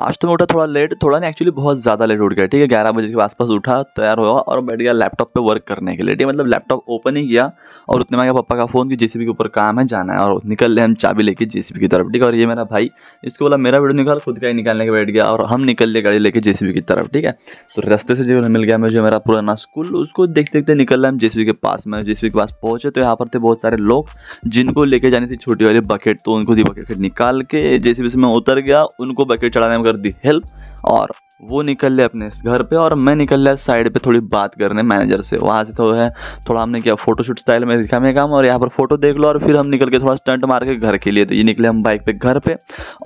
आज तो मैं उठा थोड़ा लेट थोड़ा नहीं एक्चुअली बहुत ज़्यादा लेट उठ गया ठीक है ग्यारह बजे के आसपास उठा तैयार हुआ और बैठ गया लैपटॉप पे वर्क करने के लिए ठीक है मतलब लैपटॉप ओपन ही किया और उतने में पापा का फ़ोन कि जेसीबी के ऊपर काम है जाना है और निकल ले हम चाबी लेके जेसीबी की तरफ ठीक है और ये मेरा भाई इसको बोला मेरा वीडियो निकाल खुद का ही निकालने के बैठ गया और हम निकल लिए गाड़ी लेके जेसीबी की तरफ ठीक है तो रास्ते से जो मिल गया मुझे मेरा पुराना स्कूल उसको देखते देखते निकल रहे हम जेसीबी के पास में जेसीबी के पास पहुँचे तो यहाँ पर थे बहुत सारे लोग जिनको लेके जानी थी छोटी वाली बकेट तो उनको दी बकेट निकाल के जेसीबी से मैं उतर गया उनको बकेट चढ़ाने कर दी हेल्प और वो निकल लिया अपने घर पे और मैं निकल लिया साइड पे थोड़ी बात करने मैनेजर से वहाँ से थोड़ा तो है थोड़ा हमने किया फोटोशूट स्टाइल में दिखा मैं काम और यहाँ पर फोटो देख लो और फिर हम निकल के थोड़ा स्टंट मार के घर के लिए तो ये निकले हम बाइक पे घर पे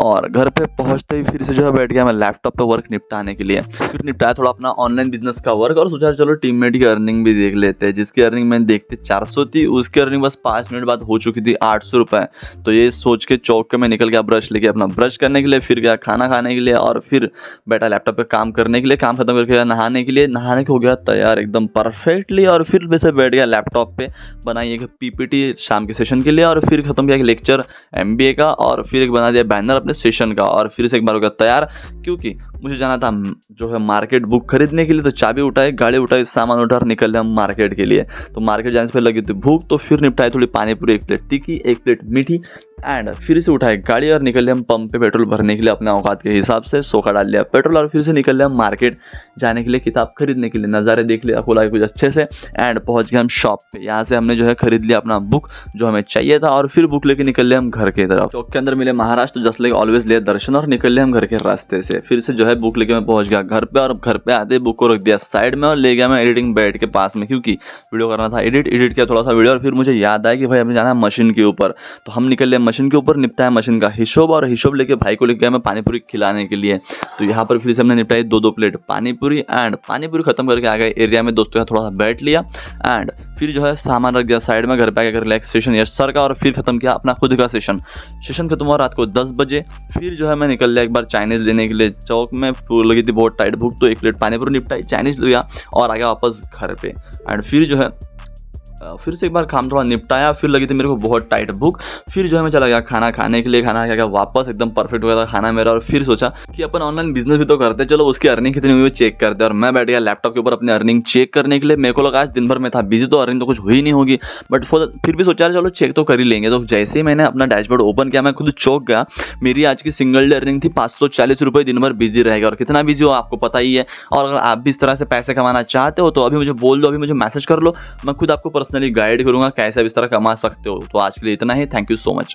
और घर पे पहुँचते ही फिर से जो है बैठ गया मैं लैपटॉप पर वर्क निपटाने के लिए फिर निपटाया थोड़ा अपना ऑनलाइन बिजनेस का वर्क और सोचा चलो टीम की अर्निंग भी देख लेते हैं जिसकी अर्निंग मैंने देखते चार थी उसकी अर्निंग बस पाँच मिनट बाद हो चुकी थी आठ सौ तो ये सोच के चौक के मैं निकल गया ब्रश लेके अपना ब्रश करने के लिए फिर गया खाना खाने के लिए और फिर बैठा लैपटॉप पे काम करने के लिए काम खत्म करके गया नहाने के लिए नहाने के हो गया तैयार एकदम परफेक्टली और फिर वैसे बैठ गया लैपटॉप पे बनाई एक पीपीटी शाम के सेशन के लिए और फिर खत्म किया एक लेक्चर एम का और फिर एक बना दिया बैनर अपने सेशन का और फिर से एक बार हो गया तैयार क्योंकि मुझे जाना था जो है मार्केट बुक खरीदने के लिए तो चाबी उठाई गाड़ी उठाई सामान उठा निकल हम मार्केट के लिए तो मार्केट जाने से पहले लगी थी भूख तो फिर निपटाई थोड़ी पानी पूरी एक प्लेट तीखी एक प्लेट मीठी एंड फिर से उठाए गाड़ी और निकल हम पंप पे पेट्रोल भरने के लिए अपने औकात के हिसाब से सोखा डाल लिया पेट्रोल और फिर से निकल हम मार्केट जाने के लिए किताब खरीदने के लिए नज़ारे देख लिया खुला कुछ अच्छे से एंड पहुंच गए हम शॉप पे यहाँ से हमने जो है खरीद लिया अपना बुक जो हमें चाहिए था और फिर बुक लेके निकल हम घर के तरफ चौक के अंदर मिले महाराष्ट्र जस्ट लाइक ऑलवेज लिए दर्शन और निकल हम घर के रास्ते से फिर से जो है बुक लेके मैं पहुंच गया घर पे और घर पे आते बुक को रख दिया साइड में और ले गया मैं एडिटिंग बैठ के पास में क्योंकि वीडियो करना था एडिट एडिट किया थोड़ा सा वीडियो और फिर मुझे याद आया कि भाई हमें जाना है मशीन के ऊपर तो हम निकल लिया मशीन के ऊपर निपटाया मशीन का हिशोब और हिशोब लेके भाई को लेकर गया मैं पानीपुरी खिलाने के लिए तो यहाँ पर फिर से हमने निपटाई दो दो प्लेट पानीपुरी एंड पानीपुरी खत्म करके आ गए एरिया में दोस्तों यहाँ थोड़ा सा बैठ लिया एंड फिर जो है सामान रख दिया साइड में घर पे आकर रिलैक्सेशन या सर का और फिर ख़त्म किया अपना खुद का सेशन सेशन खत्म हुआ रात को दस बजे फिर जो है मैं निकल लिया एक बार चाइनीज़ लेने के लिए चौक में लगी थी बहुत टाइट भूख तो एक प्लेट पानी पर निपटाई चाइनीज़ लिया और आ गया वापस घर पर एंड फिर जो है फिर से एक बार काम थोड़ा निपटाया फिर लगी थी मेरे को बहुत टाइट भूख फिर जो है मैं चला गया खाना खाने के लिए खाना खा गया वापस एकदम परफेक्ट हो गया था खाना मेरा और फिर सोचा कि अपन ऑनलाइन बिजनेस भी तो करते चलो उसकी अर्निंग कितनी हुई चेक करते और मैं बैठ गया लैपटॉप के ऊपर अपनी अर्निंग चेक करने के लिए मेरे को लगा आज दिन भर में था बिजी तो अर्निंग तो कुछ हुई नहीं होगी बट फिर भी सोचा चलो चेक तो कर ही लेंगे तो जैसे ही मैंने अपना डैशबोर्ड ओपन किया मैं खुद चौक गया मेरी आज की सिंगल डे अर्निंग थी पाँच सौ चालीस रुपये दिन भर बिजी रहेगा और कितना बिजी हो आपको पता ही है और अगर आप भी इस तरह से पैसे कमाना चाहते हो तो अभी मुझे बोल दो अभी मुझे मैसेज कर लो मैं खुद आपको पर्सनली गाइड करूंगा कैसे आप इस तरह कमा सकते हो तो आज के लिए इतना ही थैंक यू सो मच